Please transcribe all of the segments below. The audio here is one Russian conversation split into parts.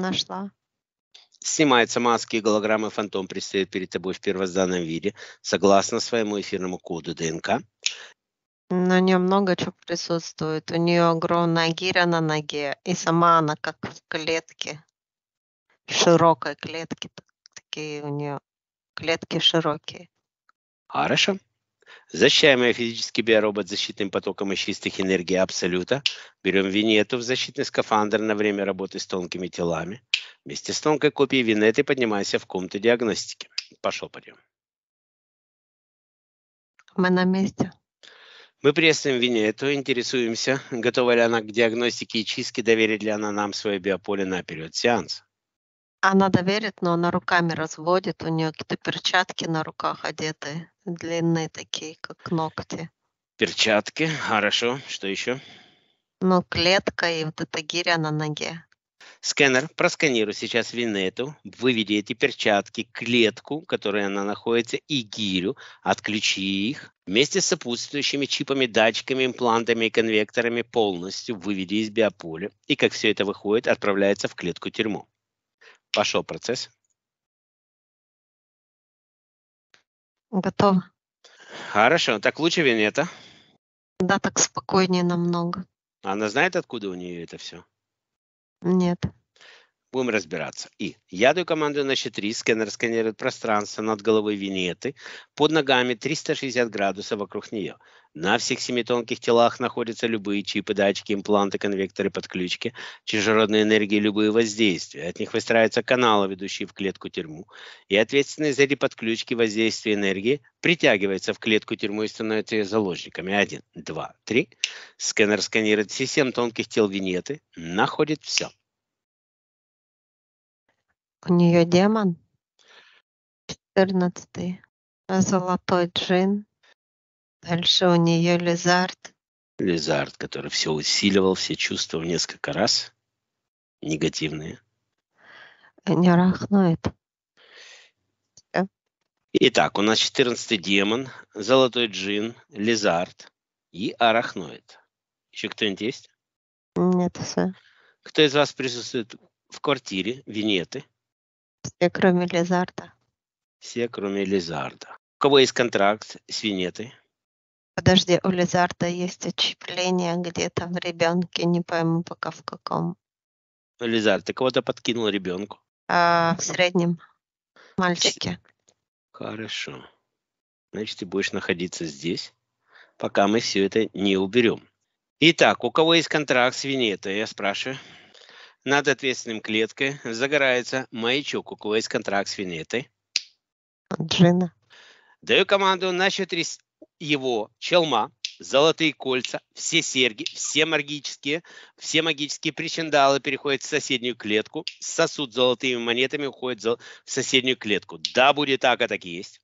Нашла. Снимается маски и голограммы «Фантом» предстает перед тобой в первозданном виде, согласно своему эфирному коду ДНК. На нем много чего присутствует. У нее огромная гиря на ноге, и сама она как в клетке, широкой клетке. Такие у нее клетки широкие. Хорошо. Защищаемый физически биоробот с защитным потоком из чистых энергий Абсолюта. Берем винету в защитный скафандр на время работы с тонкими телами. Вместе с тонкой копией винеты поднимайся в комнату диагностики. Пошел подъем. Мы на месте. Мы приветствуем Винету, интересуемся, готова ли она к диагностике и чистке, доверит ли она нам свое биополе на период сеанса. Она доверит, но она руками разводит, у нее какие-то перчатки на руках одетые длинные такие, как ногти. Перчатки, хорошо. Что еще? Ну, клетка и вот эта гиря на ноге. Скэнер, просканируй сейчас Винету, выведи эти перчатки, клетку, в которой она находится, и гирю, отключи их. Вместе с сопутствующими чипами, датчиками, имплантами и конвекторами полностью выведи из биополя. И как все это выходит, отправляется в клетку-тюрьму. Пошел процесс. Готово. Хорошо. Так лучше Венета? Да, так спокойнее намного. Она знает, откуда у нее это все? Нет. Будем разбираться. И я даю команду на счет 3. Сканер сканирует пространство над головой винеты, под ногами 360 градусов вокруг нее. На всех семи тонких телах находятся любые чипы, датчики, импланты, конвекторы, подключки, чужеродные энергии, любые воздействия. От них выстраиваются каналы, ведущие в клетку-тюрьму. И ответственные за эти подключки воздействия энергии притягивается в клетку-тюрьму и становится ее заложниками. Один, два, три. Сканер сканирует все семь тонких тел винеты, находит все. У нее демон. Четырнадцатый. А золотой джин. Дальше у нее лизард. Лизард, который все усиливал, все чувства в несколько раз. Негативные. Э, не рахнует. Итак, у нас 14 демон, золотой джин, лизард и арахноид. Еще кто-нибудь есть? Нет, все. Кто из вас присутствует в квартире Винеты? Все, кроме Лизарда. Все, кроме Лизарда. У кого есть контракт с Винетой? Подожди, у Лизарда есть отчепление где-то в ребенке, не пойму пока в каком. Ну, Лизард, ты кого-то подкинул ребенку? А, в среднем. Мальчики. Хорошо. Значит, ты будешь находиться здесь, пока мы все это не уберем. Итак, у кого есть контракт с Винетой, я спрашиваю? Над ответственным клеткой загорается маячок, у кого есть контракт с Винетой. Джина. Даю команду на счет три его челма, золотые кольца, все серьги, все магические, все магические причиндалы переходят в соседнюю клетку, сосуд золотыми монетами уходит в соседнюю клетку. Да, будет так, а так и есть.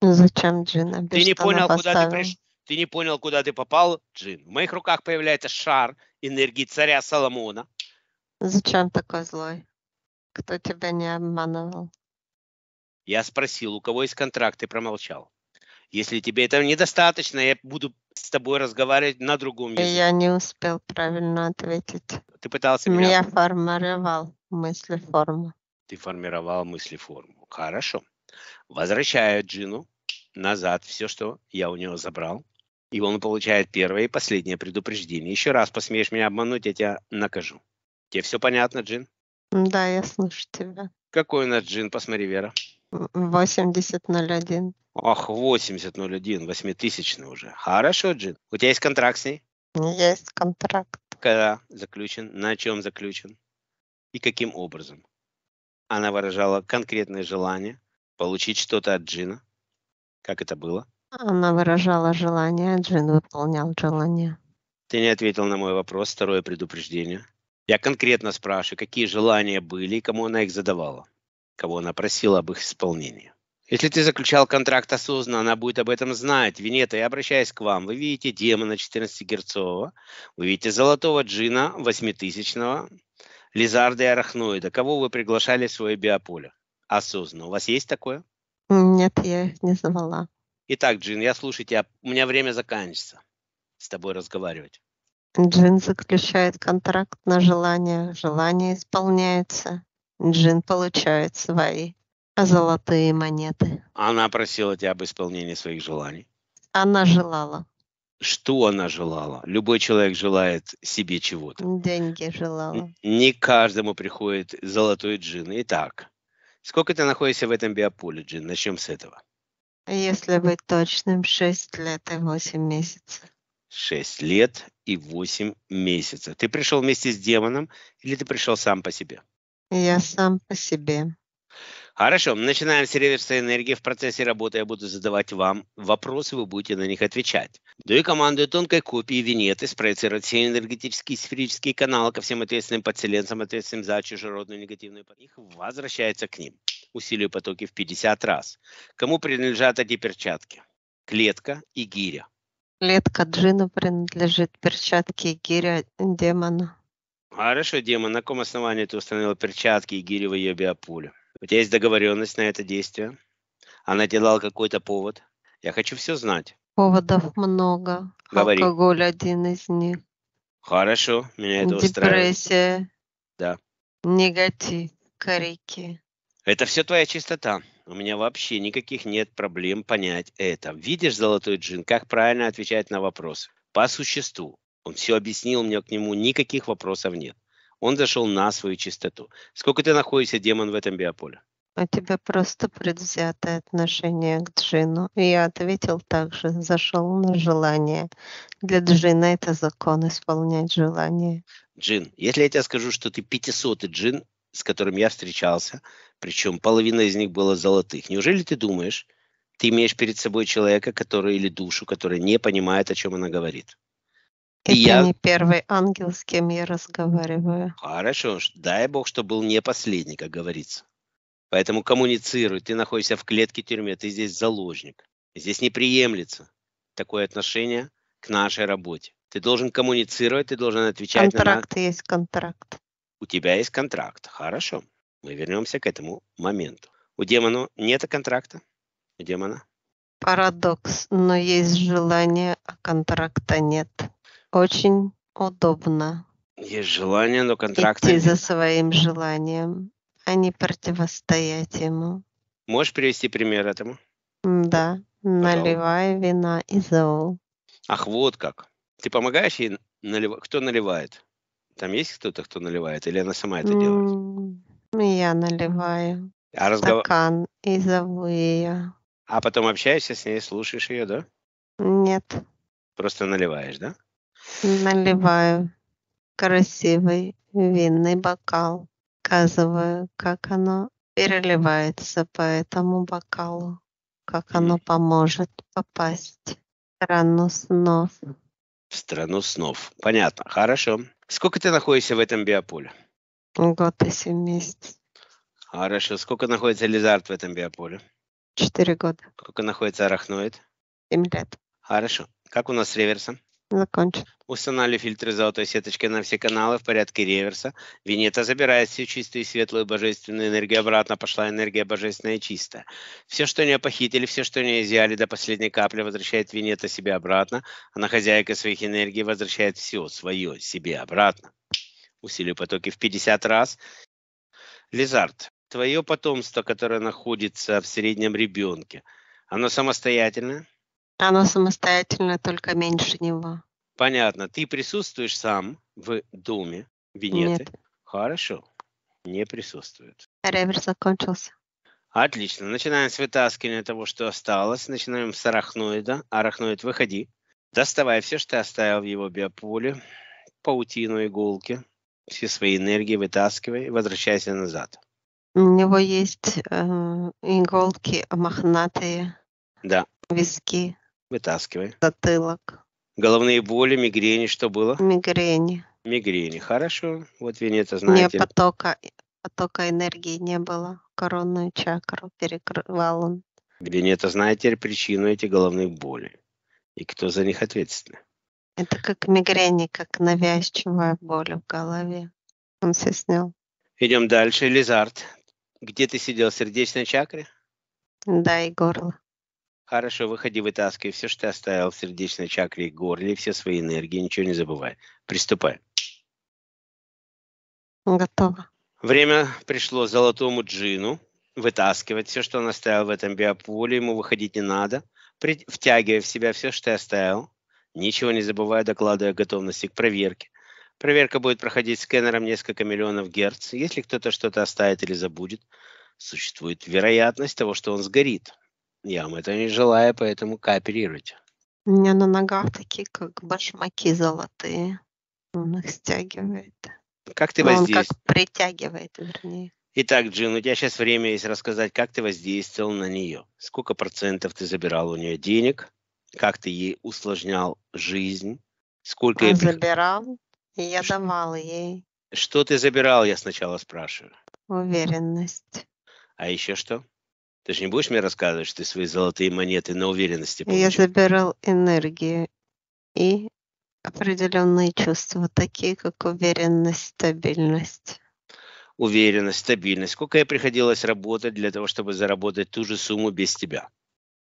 Зачем Джина? ты не понял, куда ты приш... Ты не понял, куда ты попал, Джин. В моих руках появляется шар энергии царя Соломона. Зачем такой злой? Кто тебя не обманывал? Я спросил, у кого есть контракт, и промолчал. Если тебе этого недостаточно, я буду с тобой разговаривать на другом языке. Я не успел правильно ответить. Ты пытался меня... Я формировал мысли форму. Ты формировал мысли форму. Хорошо. Возвращаю Джину назад все, что я у него забрал. И он получает первое и последнее предупреждение. Еще раз посмеешь меня обмануть, я тебя накажу. Тебе все понятно, Джин? Да, я слышу тебя. Какой у нас Джин? Посмотри, Вера. 8001. Ах, 8001, восьмитысячный уже. Хорошо, Джин. У тебя есть контракт с ней? Есть контракт. Когда заключен? На чем заключен? И каким образом? Она выражала конкретное желание получить что-то от Джина. Как это было? Она выражала желание, а Джин выполнял желание. Ты не ответил на мой вопрос, второе предупреждение. Я конкретно спрашиваю, какие желания были и кому она их задавала, кого она просила об их исполнении. Если ты заключал контракт осознанно, она будет об этом знать. Винета, я обращаюсь к вам. Вы видите демона 14 герцового, вы видите золотого джина 8000-го, лизарда и арахноида. Кого вы приглашали в свое биополе? Осознанно. У вас есть такое? Нет, я их не звала. Итак, Джин, я слушаю тебя. У меня время заканчивается с тобой разговаривать. Джин заключает контракт на желание, желание исполняется, Джин получает свои золотые монеты. Она просила тебя об исполнении своих желаний? Она желала. Что она желала? Любой человек желает себе чего-то. Деньги желала. Не каждому приходит золотой джин. Итак, сколько ты находишься в этом биополе, Джин? Начнем с этого. Если быть точным, 6 лет и 8 месяцев. 6 лет и 8 месяцев. Ты пришел вместе с демоном или ты пришел сам по себе? Я сам по себе. Хорошо, мы начинаем с реверса энергии. В процессе работы я буду задавать вам вопросы, вы будете на них отвечать. Даю команду тонкой копии винеты спроецировать все энергетические сферические каналы ко всем ответственным подселенцам, ответственным за чужеродную негативную их возвращается к ним. Усилию потоки в 50 раз. Кому принадлежат эти перчатки? Клетка и гиря. Клетка Джина принадлежит перчатке гиря демона. Хорошо, демон, на каком основании ты установил перчатки и гири в ее биополе? У тебя есть договоренность на это действие? Она делала какой-то повод? Я хочу все знать. Поводов много. Говори. Алкоголь один из них. Хорошо, меня это устраивает. Депрессия. Да. Негатив, корики. Это все твоя чистота. У меня вообще никаких нет проблем понять это. Видишь золотой джин, как правильно отвечать на вопрос. По существу. Он все объяснил, у меня к нему никаких вопросов нет. Он зашел на свою чистоту. Сколько ты находишься, демон, в этом биополе? У тебя просто предвзятое отношение к джину. И я ответил также, зашел на желание. Для джина это закон исполнять желание. Джин, если я тебе скажу, что ты 500 джин, с которыми я встречался, причем половина из них была золотых. Неужели ты думаешь, ты имеешь перед собой человека, который или душу, которая не понимает, о чем она говорит? Это я... не первый ангел, с кем я разговариваю. Хорошо, дай бог, что был не последний, как говорится. Поэтому коммуницируй, ты находишься в клетке тюрьмы, ты здесь заложник. Здесь не приемлется такое отношение к нашей работе. Ты должен коммуницировать, ты должен отвечать контракт на... Контракт есть контракт. У тебя есть контракт. Хорошо. Мы вернемся к этому моменту. У демона нет контракта. У демона. Парадокс, но есть желание, а контракта нет. Очень удобно. Есть желание, но контракта Идти нет. за своим желанием, а не противостоять ему. Можешь привести пример этому? Да. Потом. Наливай вина и зол. Ах, вот как. Ты помогаешь ей наливать? Кто наливает? Там есть кто-то, кто наливает, или она сама это делает? Я наливаю. А разговор... Стакан и зову ее. А потом общаешься с ней, слушаешь ее, да? Нет. Просто наливаешь, да? Наливаю красивый винный бокал. Показываю, как оно переливается по этому бокалу, как оно поможет попасть в страну снов в страну снов. Понятно, хорошо. Сколько ты находишься в этом биополе? Год и семь месяцев. Хорошо. Сколько находится лизард в этом биополе? Четыре года. Сколько находится арахноид? Семь лет. Хорошо. Как у нас с реверсом? закончен. Установили фильтры золотой сеточки на все каналы в порядке реверса. Винета забирает всю чистую и светлую божественную энергию обратно. Пошла энергия божественная и чистая. Все, что у похитили, все, что у изъяли до последней капли, возвращает Винета себе обратно. Она хозяйка своих энергий возвращает все свое себе обратно. Усилию потоки в 50 раз. Лизард, твое потомство, которое находится в среднем ребенке, оно самостоятельное? Оно самостоятельно, только меньше него. Понятно. Ты присутствуешь сам в доме Венеты? Нет. Хорошо. Не присутствует. Реверс закончился. Отлично. Начинаем с вытаскивания того, что осталось. Начинаем с арахноида. Арахноид, выходи. Доставай все, что ты оставил в его биополе. Паутину, иголки. Все свои энергии вытаскивай. Возвращайся назад. У него есть э, иголки мохнатые. Да. Виски. Вытаскивай. Затылок. Головные боли, мигрени, что было? Мигрени. Мигрени, хорошо. Вот Венета знаете. Не потока, потока энергии не было. Коронную чакру перекрывал он. Венета знает теперь причину этих головных болей. И кто за них ответственный. Это как мигрени, как навязчивая боль в голове. Он все снял. Идем дальше. Лизард, где ты сидел? В сердечной чакре? Да, и горло. Хорошо, выходи, вытаскивай все, что ты оставил в сердечной чакре и горле, все свои энергии, ничего не забывай. Приступай. Готово. Время пришло золотому джину вытаскивать все, что он оставил в этом биополе, ему выходить не надо, втягивая в себя все, что ты оставил, ничего не забывая, докладывая готовности к проверке. Проверка будет проходить скэнером несколько миллионов герц. Если кто-то что-то оставит или забудет, существует вероятность того, что он сгорит. Я вам это не желаю, поэтому кооперируйте. У меня на ногах такие, как башмаки золотые. Он их стягивает. Как ты воздействовал? Ну, он как притягивает, вернее. Итак, Джин, у тебя сейчас время есть рассказать, как ты воздействовал на нее. Сколько процентов ты забирал у нее денег? Как ты ей усложнял жизнь? Сколько Он ей... забирал, и я Ш... давала ей. Что ты забирал, я сначала спрашиваю. Уверенность. А еще что? Ты же не будешь мне рассказывать, что ты свои золотые монеты на уверенности получил? Я забирал энергию и определенные чувства, такие как уверенность, стабильность. Уверенность, стабильность. Сколько я приходилось работать для того, чтобы заработать ту же сумму без тебя?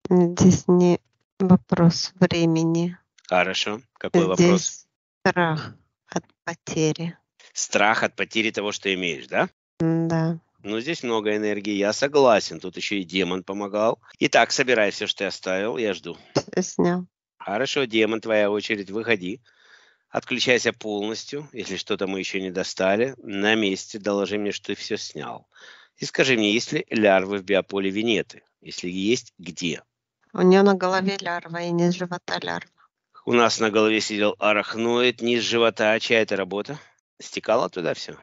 Здесь не вопрос времени. Хорошо. Какой Здесь вопрос? Страх от потери. Страх от потери того, что имеешь, да? Да. Но здесь много энергии, я согласен. Тут еще и демон помогал. Итак, собирай все, что я оставил, я жду. Снял. Хорошо, демон, твоя очередь, выходи. Отключайся полностью, если что-то мы еще не достали. На месте доложи мне, что ты все снял. И скажи мне, есть ли лярвы в биополе Венеты? Если есть, где? У нее на голове лярва и низ живота лярва. У нас на голове сидел арахноид, низ живота. А чья это работа? Стекала туда все?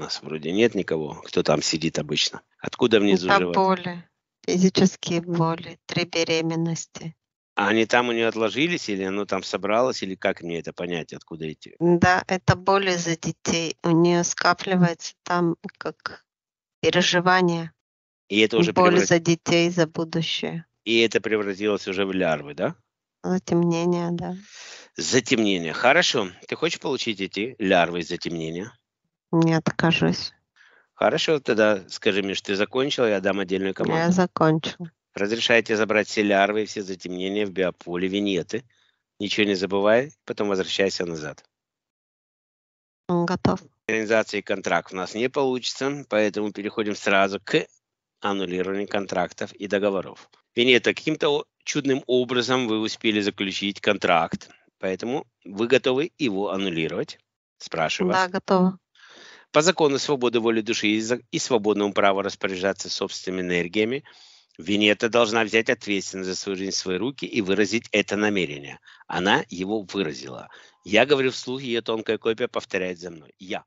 нас вроде нет никого. Кто там сидит обычно? Откуда внизу Это живот? боли, физические боли, три беременности. А они там у нее отложились, или оно там собралось, или как мне это понять, откуда идти? Да, это боли за детей. У нее скапливается там как переживание. И это уже боль преврат... за детей, за будущее. И это превратилось уже в лярвы, да? Затемнение, да. Затемнение. Хорошо. Ты хочешь получить эти лярвы из затемнения? Не откажусь. Хорошо, тогда скажи мне, что ты закончила, я дам отдельную команду. Я закончил. Разрешайте забрать все лярвы и все затемнения в биополе винеты. Ничего не забывай, потом возвращайся назад. Готов. Организации контракт у нас не получится, поэтому переходим сразу к аннулированию контрактов и договоров. Венета, каким-то чудным образом вы успели заключить контракт, поэтому вы готовы его аннулировать? Спрашиваю вас. Да, готова. По закону свободы воли души и, за, и свободному праву распоряжаться собственными энергиями, Венета должна взять ответственность за свою жизнь в свои руки и выразить это намерение. Она его выразила. Я говорю вслух, ее тонкая копия повторяет за мной. Я.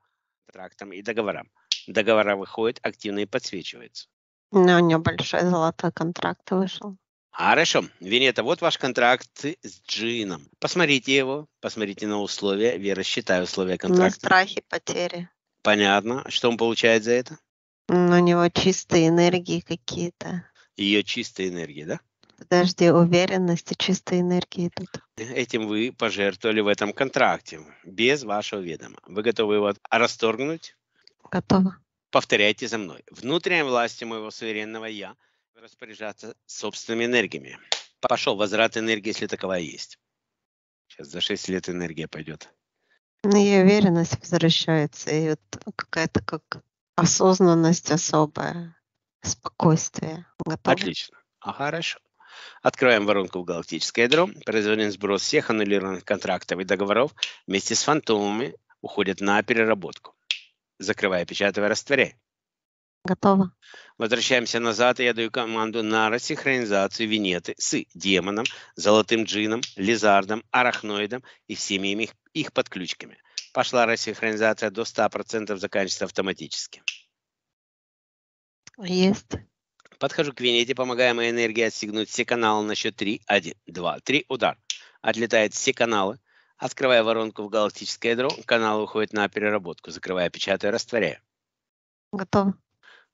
Трактом и договорам. Договора выходят активно и подсвечиваются. Ну, у нее большой золотой контракт вышел. Хорошо. Венета, вот ваш контракт с Джином. Посмотрите его, посмотрите на условия. Вера, считай условия контракта. На страхи потери. Понятно. А что он получает за это? У него чистые энергии какие-то. Ее чистые энергии, да? Подожди, уверенности и чистые энергии тут. Этим вы пожертвовали в этом контракте, без вашего ведома. Вы готовы его расторгнуть? Готово. Повторяйте за мной. Внутренней властью моего суверенного «я» распоряжаться собственными энергиями. Пошел возврат энергии, если таковая есть. Сейчас за 6 лет энергия пойдет. Ну, и уверенность возвращается, и вот какая-то как осознанность особая, спокойствие. Готово? Отлично. А хорошо. Открываем воронку в галактическое ядро. Производим сброс всех аннулированных контрактов и договоров вместе с фантомами уходит на переработку. Закрывая, печатая, растворяй. Готово. Возвращаемся назад, и я даю команду на рассинхронизацию винеты с демоном, золотым джином, лизардом, арахноидом и всеми их, их подключками. Пошла рассинхронизация до 100%, заканчивается автоматически. Есть. Подхожу к винете, помогая моей энергии отстегнуть все каналы на счет 3, 1, 2, 3, удар. Отлетают все каналы. Открывая воронку в галактическое ядро, каналы уходят на переработку. Закрывая, печатаю, растворяю. Готово.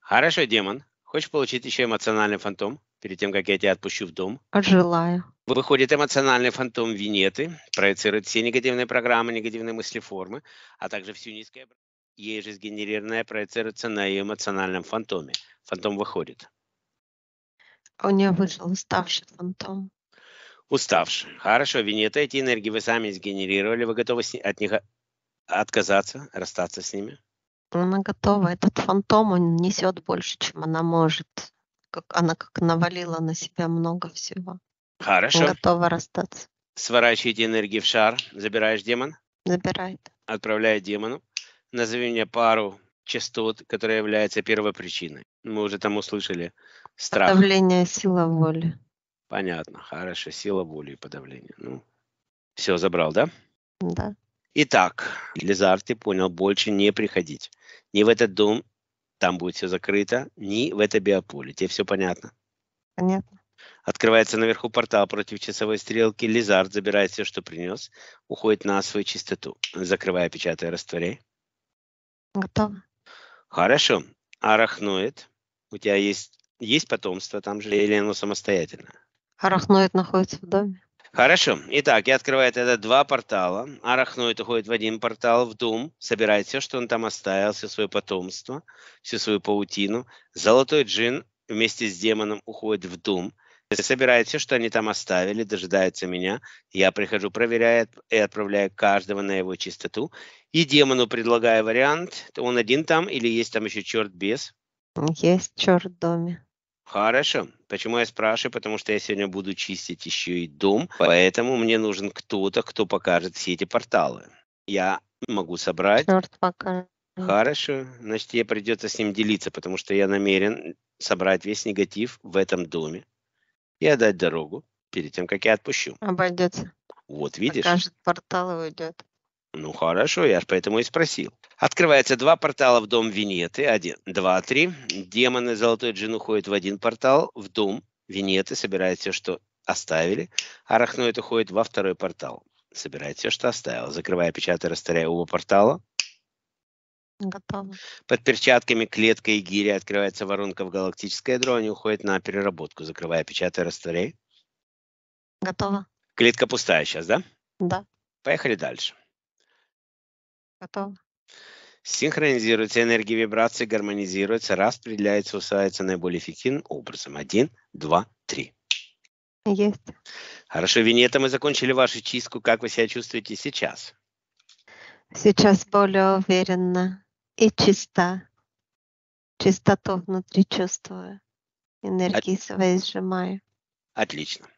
Хорошо, демон. Хочешь получить еще эмоциональный фантом перед тем, как я тебя отпущу в дом? Желаю. Выходит эмоциональный фантом Винеты, проецирует все негативные программы, негативные мысли-формы, а также всю низкое ей же сгенерированное проецируется на ее эмоциональном фантоме. Фантом выходит. А у нее вышел уставший фантом. Уставший. Хорошо, Винета, эти энергии вы сами сгенерировали, вы готовы от них отказаться, расстаться с ними? Она готова. Этот фантом, он несет больше, чем она может. Как, она как навалила на себя много всего. Хорошо. Готова расстаться. Сворачивайте энергию в шар. Забираешь демон? Забирает. Отправляет демону. Назови мне пару частот, которая является первопричиной. Мы уже там услышали страх. Подавление сила воли. Понятно, хорошо, сила воли и подавление. Ну, все, забрал, да? Да. Итак, Лизарти понял, больше не приходить. Ни в этот дом, там будет все закрыто, ни в это биополе. Тебе все понятно? Понятно. Открывается наверху портал против часовой стрелки. Лизард забирает все, что принес. Уходит на свою чистоту. Закрывая, печатая, растворяй. Готово. Хорошо. Арахноид. У тебя есть, есть потомство там же или оно самостоятельно? Арахноид находится в доме. Хорошо. Итак, я открываю это два портала. Арахноид уходит в один портал, в дом, собирает все, что он там оставил, все свое потомство, всю свою паутину. Золотой джин вместе с демоном уходит в дом, собирает все, что они там оставили, дожидается меня. Я прихожу, проверяю и отправляю каждого на его чистоту. И демону предлагаю вариант, он один там или есть там еще черт без? Есть черт в доме. Хорошо. Почему я спрашиваю? Потому что я сегодня буду чистить еще и дом, поэтому мне нужен кто-то, кто покажет все эти порталы. Я могу собрать. Черт покажет. Хорошо. Значит, тебе придется с ним делиться, потому что я намерен собрать весь негатив в этом доме и отдать дорогу перед тем, как я отпущу. Обойдется. Вот, видишь? Покажет портал и уйдет. Ну хорошо, я же поэтому и спросил. Открывается два портала в дом Винеты. Один, два, три. Демоны Золотой Джин уходят в один портал, в дом Винеты, собирает все, что оставили. Арахноид уходит во второй портал. Собирает все, что оставил. Закрывая, печатая, растворяя оба портала. Готово. Под перчатками клетка и гиря открывается воронка в галактическое ядро. Они уходят на переработку. Закрывая, печатая, растворяя. Готово. Клетка пустая сейчас, да? Да. Поехали дальше. Готово. Синхронизируется энергия вибрации, гармонизируется, распределяется, усваивается наиболее эффективным образом. Один, два, три. Есть. Хорошо, Винета, мы закончили вашу чистку. Как вы себя чувствуете сейчас? Сейчас более уверенно и чисто. Чистоту внутри чувствую. Энергии От... своей сжимаю. Отлично.